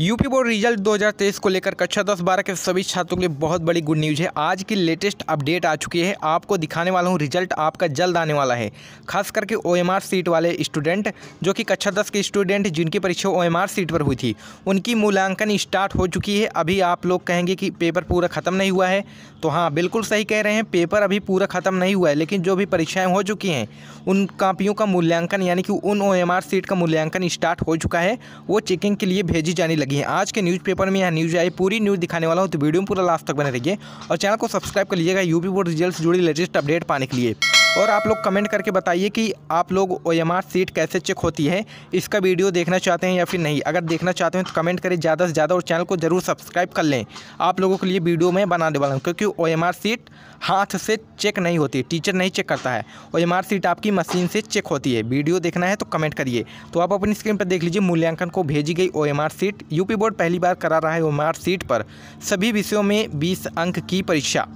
UP board result 2023 को लेकर कक्षा दस बारह के सभी छात्रों के लिए बहुत बड़ी गुड न्यूज़ है आज की लेटेस्ट अपडेट आ चुकी है आपको दिखाने वाला हूँ रिजल्ट आपका जल्द आने वाला है खास करके ओ सीट वाले स्टूडेंट जो कि कक्षा दस के स्टूडेंट जिनकी परीक्षा ओ सीट पर हुई थी उनकी मूल्यांकन स्टार्ट हो चुकी है अभी आप लोग कहेंगे कि पेपर पूरा ख़त्म नहीं हुआ है तो हाँ बिल्कुल सही कह रहे हैं पेपर अभी पूरा ख़त्म नहीं हुआ है लेकिन जो भी परीक्षाएँ हो चुकी हैं उन कापियों का मूल्यांकन यानी कि उन ओ सीट का मूल्यांकन स्टार्ट हो चुका है वो चेकिंग के लिए भेजी जाने लगी लगी है आज के न्यूज़पेपर में यहाँ न्यूज़ आई पूरी न्यूज़ दिखाने वाला हूँ तो वीडियो में पूरा लास्ट तक बने रहिए और चैनल को सब्सक्राइब कर लीजिएगा यूपी बोर्ड रिजल्ट से जुड़ी लेटेस्ट अपडेट पाने के लिए और आप लोग कमेंट करके बताइए कि आप लोग ओ एम आर सीट कैसे चेक होती है इसका वीडियो देखना चाहते हैं या फिर नहीं अगर देखना चाहते हैं तो कमेंट करें ज़्यादा से ज़्यादा और चैनल को ज़रूर सब्सक्राइब कर लें आप लोगों के लिए वीडियो में बनाने वाला हूँ क्योंकि ओ एम आर सीट हाथ से चेक नहीं होती टीचर नहीं चेक करता है ओ एम आर सीट आपकी मशीन से चेक होती है वीडियो देखना है तो कमेंट करिए तो आप अपनी स्क्रीन पर देख लीजिए मूल्यांकन को भेजी गई O M R sheet UP board पहली बार करा रहा है ओ एम आर सीट पर सभी विषयों में बीस अंक की परीक्षा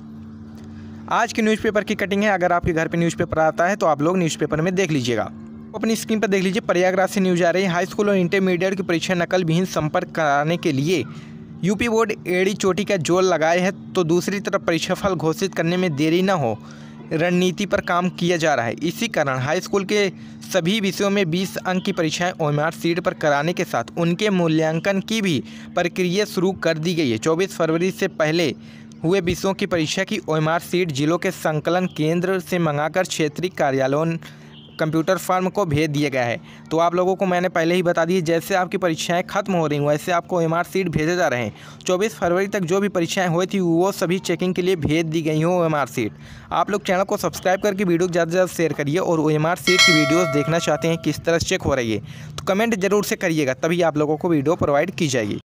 आज के न्यूज़पेपर की कटिंग है अगर आपके घर पे न्यूज़पेपर आता है तो आप लोग न्यूज़पेपर में देख लीजिएगा अपनी स्क्रीन पर देख लीजिए प्रयागराज से न्यूज आ रही है हाई स्कूल और इंटरमीडिएट की परीक्षा नकल विहीन संपर्क कराने के लिए यूपी बोर्ड एड़ी चोटी का जोर लगाए है तो दूसरी तरफ परीक्षाफल घोषित करने में देरी न हो रणनीति पर काम किया जा रहा है इसी कारण हाई स्कूल के सभी विषयों में 20 अंक की परीक्षाएं ओमआर सीट पर कराने के साथ उनके मूल्यांकन की भी प्रक्रिया शुरू कर दी गई है 24 फरवरी से पहले हुए विषयों की परीक्षा की ओएमआर सीट जिलों के संकलन केंद्र से मंगाकर क्षेत्रीय कार्यालयों कंप्यूटर फॉर्म को भेज दिया गया है तो आप लोगों को मैंने पहले ही बता दी जैसे आपकी परीक्षाएं खत्म हो रही हूँ वैसे आपको एम आर सीट भेजे जा रहे हैं 24 फरवरी तक जो भी परीक्षाएं हुई थी वो सभी चेकिंग के लिए भेज दी गई हों एम आर सीट आप लोग चैनल को सब्सक्राइब करके वीडियो ज़्यादा से ज़्यादा शेयर करिए और ओ एम आर सीट की वीडियोज़ देखना चाहते हैं किस तरह चेक हो रही है तो कमेंट जरूर से करिएगा तभी आप लोगों को वीडियो प्रोवाइड की जाएगी